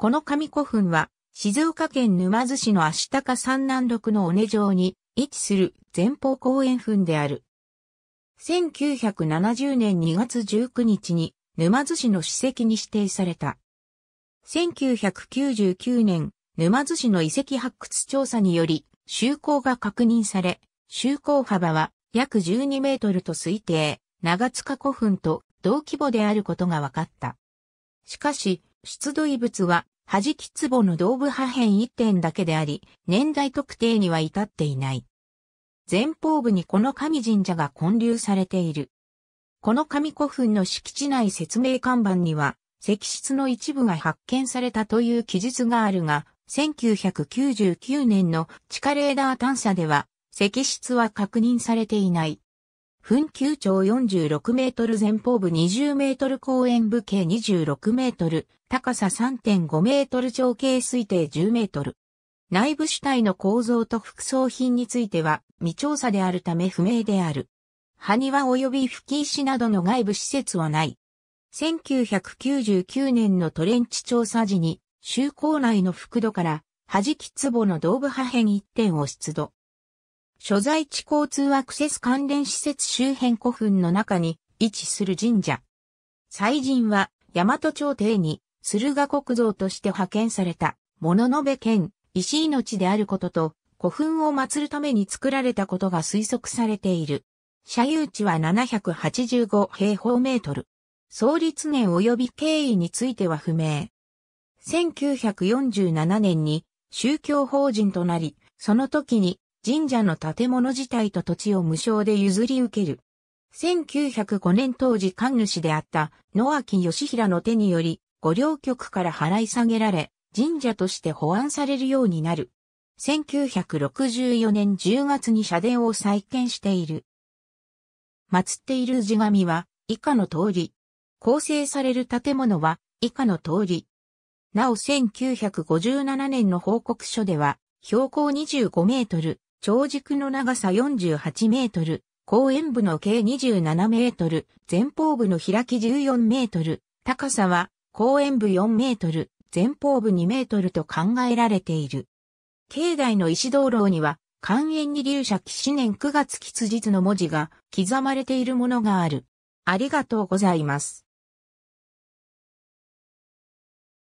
この神古墳は、静岡県沼津市の足高山南六の尾根城に位置する前方公園墳である。1970年2月19日に沼津市の史跡に指定された。1999年、沼津市の遺跡発掘調査により、就航が確認され、就航幅は約12メートルと推定、長塚古墳と同規模であることが分かった。しかし、出土遺物は、弾き壺の胴部破片1点だけであり、年代特定には至っていない。前方部にこの神神社が建立されている。この神古墳の敷地内説明看板には、石室の一部が発見されたという記述があるが、1999年の地下レーダー探査では、石室は確認されていない。墳丘長46メートル前方部20メートル公園部径26メートル、高さ3.5メートル長径推定10メートル。内部主体の構造と副葬品については未調査であるため不明である。埴輪及び吹き石などの外部施設はない。1999年のトレンチ調査時に、州構内の覆土から、弾き壺の胴部破片1点を出土。所在地交通アクセス関連施設周辺古墳の中に位置する神社。祭神は、大和朝廷に、駿河国像として派遣された、物の部県、石井の地であることと、古墳を祀るために作られたことが推測されている。社有地は785平方メートル。創立年及び経緯については不明。1947年に宗教法人となり、その時に神社の建物自体と土地を無償で譲り受ける。1905年当時神主であった野脇義平の手により、五両局から払い下げられ、神社として保安されるようになる。1964年10月に社殿を再建している。祀っている地神は以下の通り。構成される建物は以下の通り。なお1957年の報告書では標高25メートル、長軸の長さ48メートル、後円部の計27メートル、前方部の開き14メートル、高さは後円部4メートル、前方部2メートルと考えられている。境内の石灯籠には、関縁二流者紀年9月吉日の文字が刻まれているものがある。ありがとうございます。